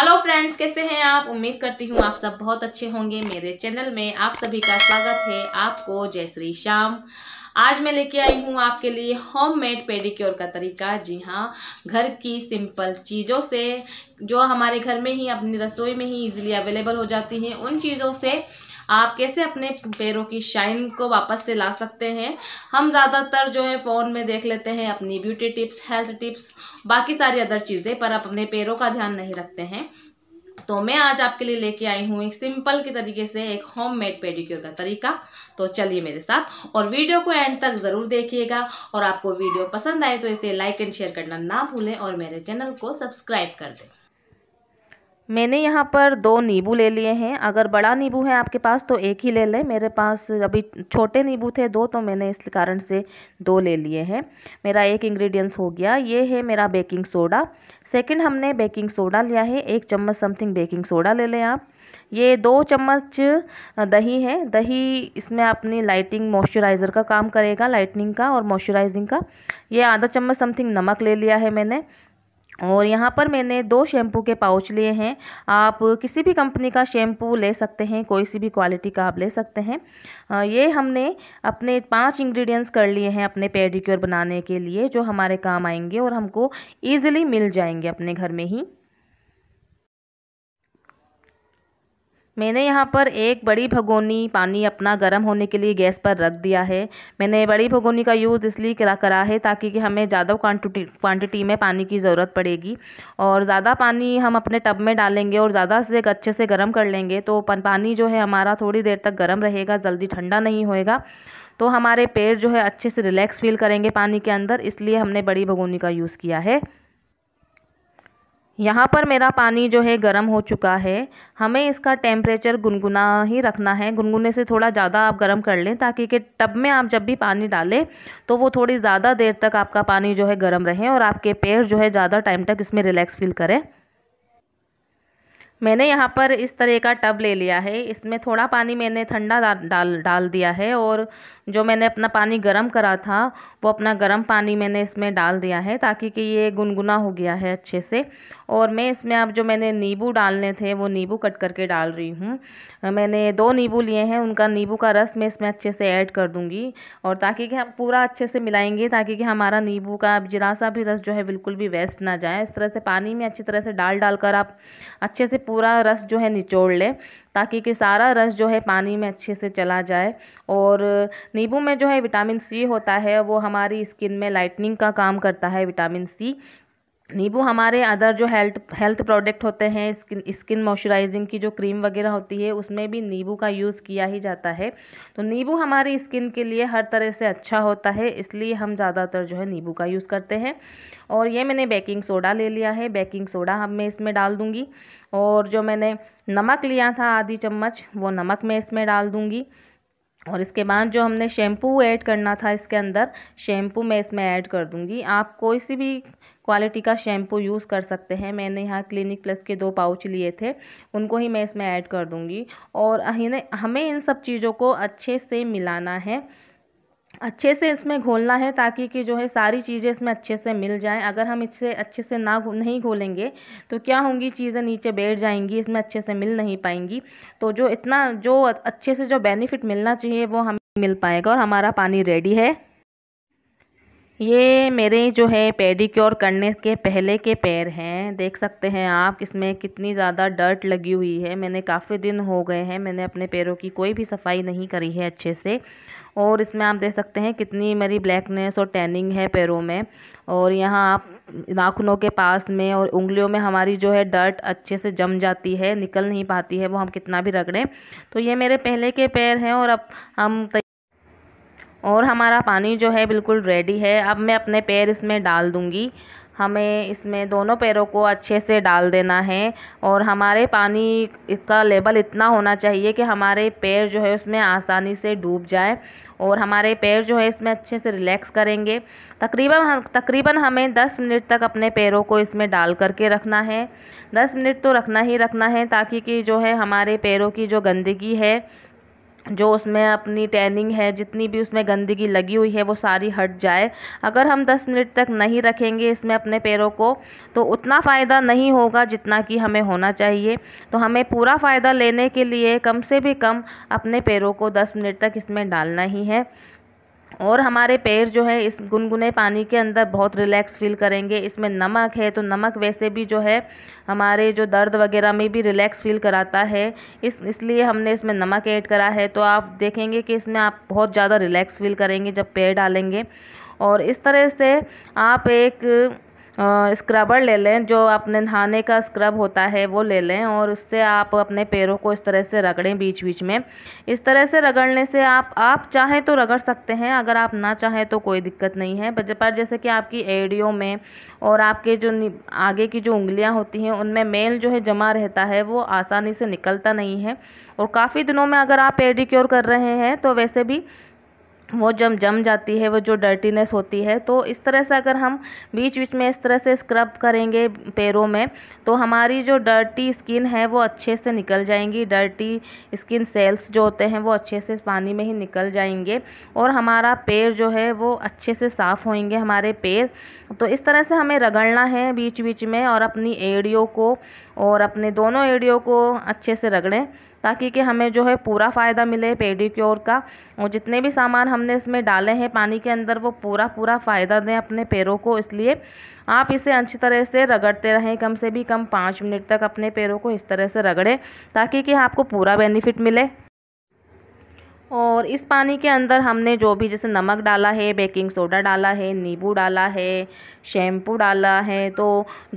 hello friends कैसे हैं आप उम्मीद करती हूँ आप सब बहुत अच्छे होंगे मेरे चैनल में आप सभी का स्वागत है आपको जय श्री श्याम आज मैं लेके आई हूँ आपके लिए होममेड पेडिक्योर का तरीका जी हाँ घर की सिंपल चीज़ों से जो हमारे घर में ही अपनी रसोई में ही इजीली अवेलेबल हो जाती हैं उन चीज़ों से आप कैसे अपने पैरों की शाइन को वापस से ला सकते हैं हम ज़्यादातर जो है फ़ोन में देख लेते हैं अपनी ब्यूटी टिप्स हेल्थ टिप्स बाकी सारी अदर चीज़ें पर आप अपने पैरों का ध्यान नहीं रखते हैं तो मैं आज आपके लिए लेके आई हूँ एक सिंपल के तरीके से एक होम मेड पेडिक्योर का तरीका तो चलिए मेरे साथ और वीडियो को एंड तक ज़रूर देखिएगा और आपको वीडियो पसंद आए तो इसे लाइक एंड शेयर करना ना भूलें और मेरे चैनल को सब्सक्राइब कर दें मैंने यहाँ पर दो नींबू ले लिए हैं अगर बड़ा नींबू है आपके पास तो एक ही ले लें मेरे पास अभी छोटे नींबू थे दो तो मैंने इस कारण से दो ले लिए हैं मेरा एक इंग्रेडिएंट्स हो गया ये है मेरा बेकिंग सोडा सेकंड हमने बेकिंग सोडा लिया है एक चम्मच समथिंग बेकिंग सोडा ले लें आप ये दो चम्मच दही है दही इसमें अपनी लाइटिंग मॉइस्चराइज़र का काम करेगा लाइटनिंग का और मॉइस्चराइजिंग का ये आधा चम्मच समथिंग नमक ले लिया है मैंने और यहाँ पर मैंने दो शैम्पू के पाउच लिए हैं आप किसी भी कंपनी का शैम्पू ले सकते हैं कोई सी भी क्वालिटी का आप ले सकते हैं ये हमने अपने पांच इंग्रेडिएंट्स कर लिए हैं अपने पेडिक्योर बनाने के लिए जो हमारे काम आएंगे और हमको ईजिली मिल जाएंगे अपने घर में ही मैंने यहाँ पर एक बड़ी भगोनी पानी अपना गर्म होने के लिए गैस पर रख दिया है मैंने बड़ी भगोनी का यूज़ इसलिए करा करा है ताकि कि हमें ज़्यादा क्वान्टिटी क्वान्टिटी में पानी की ज़रूरत पड़ेगी और ज़्यादा पानी हम अपने टब में डालेंगे और ज़्यादा से अच्छे से गर्म कर लेंगे तो पानी जो है हमारा थोड़ी देर तक गर्म रहेगा जल्दी ठंडा नहीं होएगा तो हमारे पैर जो है अच्छे से रिलैक्स फील करेंगे पानी के अंदर इसलिए हमने बड़ी भगोनी का यूज़ किया है यहाँ पर मेरा पानी जो है गर्म हो चुका है हमें इसका टेम्परेचर गुनगुना ही रखना है गुनगुने से थोड़ा ज़्यादा आप गर्म कर लें ताकि कि टब में आप जब भी पानी डालें तो वो थोड़ी ज़्यादा देर तक आपका पानी जो है गर्म रहे और आपके पेड़ जो है ज़्यादा टाइम तक इसमें रिलैक्स फील करें मैंने यहाँ पर इस तरह का टब ले लिया है इसमें थोड़ा पानी मैंने ठंडा डाल डाल दिया है और जो मैंने अपना पानी गर्म करा था वो अपना गर्म पानी मैंने इसमें डाल दिया है ताकि कि ये गुनगुना हो गया है अच्छे से और मैं इसमें अब जो मैंने नींबू डालने थे वो नींबू कट करके डाल रही हूँ मैंने दो नींबू लिए हैं उनका नींबू का रस मैं इसमें अच्छे से ऐड कर दूँगी और ताकि कि हम पूरा अच्छे से मिलाएंगे ताकि कि हमारा नींबू का जरा सा भी रस जो है बिल्कुल भी वेस्ट ना जाए इस तरह से पानी में अच्छी तरह से डाल डाल कर आप अच्छे से पूरा रस जो है निचोड़ लें ताकि कि सारा रस जो है पानी में अच्छे से चला जाए और नींबू में जो है विटामिन सी होता है वो हमारी स्किन में लाइटनिंग का काम करता है विटामिन सी नींबू हमारे अदर जो हेल्थ हेल्थ प्रोडक्ट होते हैं स्किन स्किन मॉइस्चराइजिंग की जो क्रीम वगैरह होती है उसमें भी नींबू का यूज़ किया ही जाता है तो नींबू हमारी स्किन के लिए हर तरह से अच्छा होता है इसलिए हम ज़्यादातर जो है नींबू का यूज़ करते हैं और ये मैंने बेकिंग सोडा ले लिया है बेकिंग सोडा हम मैं इसमें डाल दूँगी और जो मैंने नमक लिया था आधी चम्मच वो नमक मैं इसमें डाल दूँगी और इसके बाद जो हमने शैम्पू ऐड करना था इसके अंदर शैम्पू मैं इसमें ऐड कर दूंगी आप कोई सी भी क्वालिटी का शैम्पू यूज़ कर सकते हैं मैंने यहाँ क्लिनिक प्लस के दो पाउच लिए थे उनको ही मैं इसमें ऐड कर दूंगी और हमें इन सब चीज़ों को अच्छे से मिलाना है अच्छे से इसमें घोलना है ताकि कि जो है सारी चीज़ें इसमें अच्छे से मिल जाएं अगर हम इससे अच्छे से ना नहीं घोलेंगे तो क्या होंगी चीज़ें नीचे बैठ जाएंगी इसमें अच्छे से मिल नहीं पाएंगी तो जो इतना जो अच्छे से जो बेनिफिट मिलना चाहिए वो हमें मिल पाएगा और हमारा पानी रेडी है ये मेरे जो है पेडिक्योर करने के पहले के पैर हैं देख सकते हैं आप इसमें कितनी ज़्यादा डर्ट लगी हुई है मैंने काफ़ी दिन हो गए हैं मैंने अपने पैरों की कोई भी सफाई नहीं करी है अच्छे से और इसमें आप देख सकते हैं कितनी मेरी ब्लैकनेस और टैनिंग है पैरों में और यहाँ आप नाखूनों के पास में और उंगलियों में हमारी जो है डर्ट अच्छे से जम जाती है निकल नहीं पाती है वो हम कितना भी रगड़ें तो ये मेरे पहले के पैर हैं और अब हम और हमारा पानी जो है बिल्कुल रेडी है अब मैं अपने पैर इसमें डाल दूँगी हमें इसमें दोनों पैरों को अच्छे से डाल देना है और हमारे पानी का लेवल इतना होना चाहिए कि हमारे पैर जो है उसमें आसानी से डूब जाए और हमारे पैर जो है इसमें अच्छे से रिलैक्स करेंगे तकरीबन हम तकरीबन हमें 10 मिनट तक अपने पैरों को इसमें डाल करके रखना है 10 मिनट तो रखना ही रखना है ताकि कि जो है हमारे पैरों की जो गंदगी है जो उसमें अपनी टैनिंग है जितनी भी उसमें गंदगी लगी हुई है वो सारी हट जाए अगर हम 10 मिनट तक नहीं रखेंगे इसमें अपने पैरों को तो उतना फ़ायदा नहीं होगा जितना कि हमें होना चाहिए तो हमें पूरा फ़ायदा लेने के लिए कम से भी कम अपने पैरों को 10 मिनट तक इसमें डालना ही है और हमारे पैर जो है इस गुनगुने पानी के अंदर बहुत रिलैक्स फील करेंगे इसमें नमक है तो नमक वैसे भी जो है हमारे जो दर्द वगैरह में भी रिलैक्स फील कराता है इस इसलिए हमने इसमें नमक ऐड करा है तो आप देखेंगे कि इसमें आप बहुत ज़्यादा रिलैक्स फील करेंगे जब पैर डालेंगे और इस तरह से आप एक स्क्रबर ले लें जो अपने नहाने का स्क्रब होता है वो ले लें और उससे आप अपने पैरों को इस तरह से रगड़ें बीच बीच में इस तरह से रगड़ने से आप आप चाहें तो रगड़ सकते हैं अगर आप ना चाहें तो कोई दिक्कत नहीं है पर जैसे कि आपकी एड़ियों में और आपके जो आगे की जो उंगलियां होती हैं उनमें मेल जो है जमा रहता है वो आसानी से निकलता नहीं है और काफ़ी दिनों में अगर आप पेडिक्योर कर रहे हैं तो वैसे भी वो जम जम जाती है वो जो डर्टीनेस होती है तो इस तरह से अगर हम बीच बीच में इस तरह से स्क्रब करेंगे पैरों में तो हमारी जो डर्टी स्किन है वो अच्छे से निकल जाएंगी डर्टी स्किन सेल्स जो होते हैं वो अच्छे से पानी में ही निकल जाएंगे और हमारा पैर जो है वो अच्छे से साफ़ होंगे हमारे पैर तो इस तरह से हमें रगड़ना है बीच बीच में और अपनी एड़ियों को और अपने दोनों एड़ियों को अच्छे से रगड़ें ताकि कि हमें जो है पूरा फ़ायदा मिले पेडिक्योर का और जितने भी सामान हमने इसमें डाले हैं पानी के अंदर वो पूरा पूरा फ़ायदा दें अपने पैरों को इसलिए आप इसे अच्छी तरह से रगड़ते रहें कम से भी कम पाँच मिनट तक अपने पैरों को इस तरह से रगड़ें ताकि कि आपको पूरा बेनिफिट मिले और इस पानी के अंदर हमने जो भी जैसे नमक डाला है बेकिंग सोडा डाला है नींबू डाला है शैम्पू डाला है तो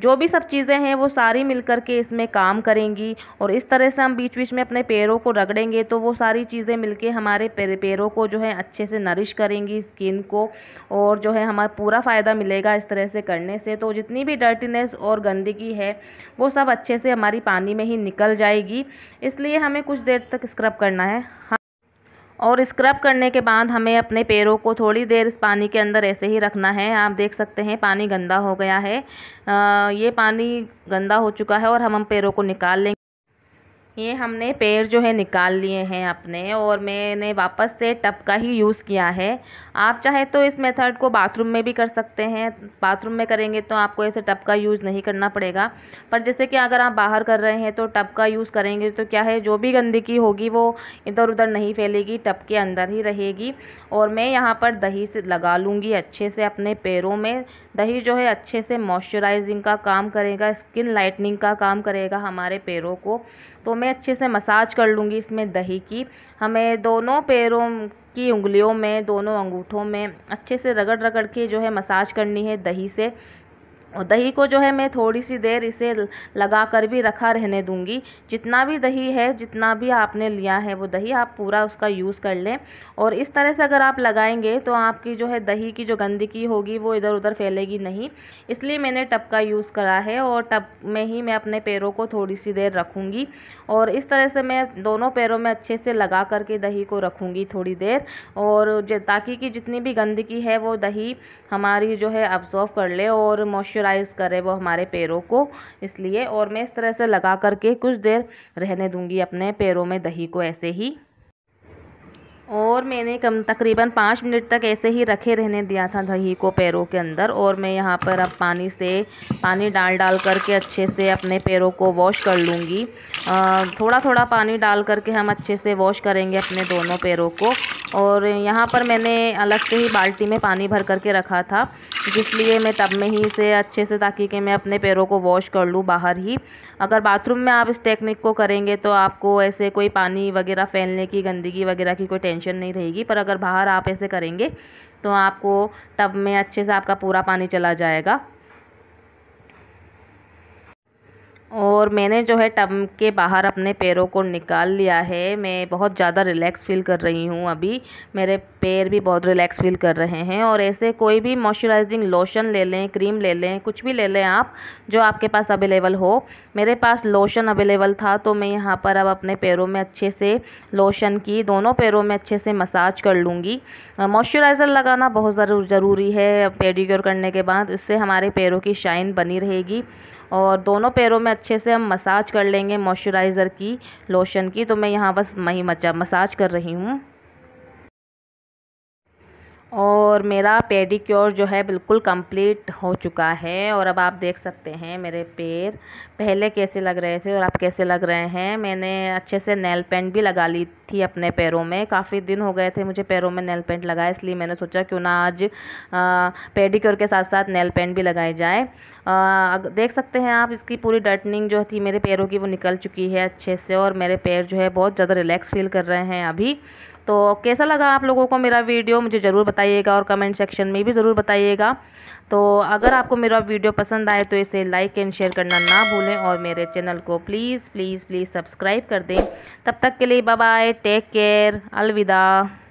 जो भी सब चीज़ें हैं वो सारी मिलकर के इसमें काम करेंगी और इस तरह से हम बीच बीच में अपने पैरों को रगड़ेंगे तो वो सारी चीज़ें मिलके हमारे पैरों को जो है अच्छे से नरिश करेंगी स्किन को और जो है हमारा पूरा फ़ायदा मिलेगा इस तरह से करने से तो जितनी भी डर्टीनेस और गंदगी है वो सब अच्छे से हमारी पानी में ही निकल जाएगी इसलिए हमें कुछ देर तक स्क्रब करना है और स्क्रब करने के बाद हमें अपने पैरों को थोड़ी देर इस पानी के अंदर ऐसे ही रखना है आप देख सकते हैं पानी गंदा हो गया है आ, ये पानी गंदा हो चुका है और हम हम पैरों को निकाल लेंगे ये हमने पेड़ जो है निकाल लिए हैं अपने और मैंने वापस से टब का ही यूज़ किया है आप चाहे तो इस मेथड को बाथरूम में भी कर सकते हैं बाथरूम में करेंगे तो आपको ऐसे टब का यूज़ नहीं करना पड़ेगा पर जैसे कि अगर आप बाहर कर रहे हैं तो टब का यूज़ करेंगे तो क्या है जो भी गंदगी होगी वो इधर उधर नहीं फैलेगी टब के अंदर ही रहेगी और मैं यहाँ पर दही से लगा लूँगी अच्छे से अपने पैरों में दही जो है अच्छे से मॉइस्चराइजिंग का काम करेगा स्किन लाइटनिंग का काम करेगा हमारे पैरों को तो मैं अच्छे से मसाज कर लूँगी इसमें दही की हमें दोनों पैरों की उंगलियों में दोनों अंगूठों में अच्छे से रगड़ रगड़ के जो है मसाज करनी है दही से और दही को जो है मैं थोड़ी सी देर इसे लगा कर भी रखा रहने दूंगी जितना भी दही है जितना भी आपने लिया है वो दही आप पूरा उसका यूज़ कर लें और इस तरह से अगर आप लगाएंगे तो आपकी जो है दही की जो गंदगी होगी वो इधर उधर फैलेगी नहीं इसलिए मैंने टब का यूज़ करा है और टब में ही मैं अपने पैरों को थोड़ी सी देर रखूँगी और इस तरह से मैं दोनों पैरों में अच्छे से लगा करके दही को रखूँगी थोड़ी देर और ताकि कि जितनी भी गंदगी है वो दही हमारी जो है अब्जॉर्व कर ले और मॉइस्चराइज़ करे वो हमारे पैरों को इसलिए और मैं इस तरह से लगा करके कुछ देर रहने दूँगी अपने पैरों में दही को ऐसे ही और मैंने कम तकरीबन पाँच मिनट तक ऐसे ही रखे रहने दिया था दही को पैरों के अंदर और मैं यहाँ पर अब पानी से पानी डाल डाल करके अच्छे से अपने पैरों को वॉश कर लूँगी थोड़ा थोड़ा पानी डाल करके हम अच्छे से वॉश करेंगे अपने दोनों पैरों को और यहाँ पर मैंने अलग से ही बाल्टी में पानी भर करके रखा था जिसलिए मैं तब में ही से अच्छे से ताकि कि मैं अपने पैरों को वॉश कर लूँ बाहर ही अगर बाथरूम में आप इस टेक्निक को करेंगे तो आपको ऐसे कोई पानी वगैरह फैलने की गंदगी वगैरह की कोई टेंशन टेंशन नहीं रहेगी पर अगर बाहर आप ऐसे करेंगे तो आपको टब में अच्छे से आपका पूरा पानी चला जाएगा और मैंने जो है टब के बाहर अपने पैरों को निकाल लिया है मैं बहुत ज़्यादा रिलैक्स फील कर रही हूँ अभी मेरे पैर भी बहुत रिलैक्स फील कर रहे हैं और ऐसे कोई भी मॉइस्चराइजिंग लोशन ले लें क्रीम ले लें कुछ भी ले लें आप जो आपके पास अवेलेबल हो मेरे पास लोशन अवेलेबल था तो मैं यहाँ पर अब अपने पैरों में अच्छे से लोशन की दोनों पैरों में अच्छे से मसाज कर लूँगी मॉइस्चराइज़र लगाना बहुत ज़रूर ज़रूरी है पेडिक्योर करने के बाद इससे हमारे पैरों की शाइन बनी रहेगी और दोनों पैरों में अच्छे से हम मसाज कर लेंगे मॉइस्चराइज़र की लोशन की तो मैं यहाँ बस वहीं मचा मसाज कर रही हूँ और मेरा पेडिक्योर जो है बिल्कुल कंप्लीट हो चुका है और अब आप देख सकते हैं मेरे पैर पहले कैसे लग रहे थे और अब कैसे लग रहे हैं मैंने अच्छे से नेल पेंट भी लगा ली थी अपने पैरों में काफ़ी दिन हो गए थे मुझे पैरों में नेल पेंट लगाया इसलिए मैंने सोचा क्यों ना आज पेडिक्योर के साथ साथ नेल पेंट भी लगाई जाए देख सकते हैं आप इसकी पूरी डटनिंग जो थी मेरे पैरों की वो निकल चुकी है अच्छे से और मेरे पैर जो है बहुत ज़्यादा रिलैक्स फील कर रहे हैं अभी तो कैसा लगा आप लोगों को मेरा वीडियो मुझे ज़रूर बताइएगा और कमेंट सेक्शन में भी ज़रूर बताइएगा तो अगर आपको मेरा वीडियो पसंद आए तो इसे लाइक एंड शेयर करना ना भूलें और मेरे चैनल को प्लीज़ प्लीज़ प्लीज़ सब्सक्राइब कर दें तब तक के लिए बाय बाय टेक केयर अलविदा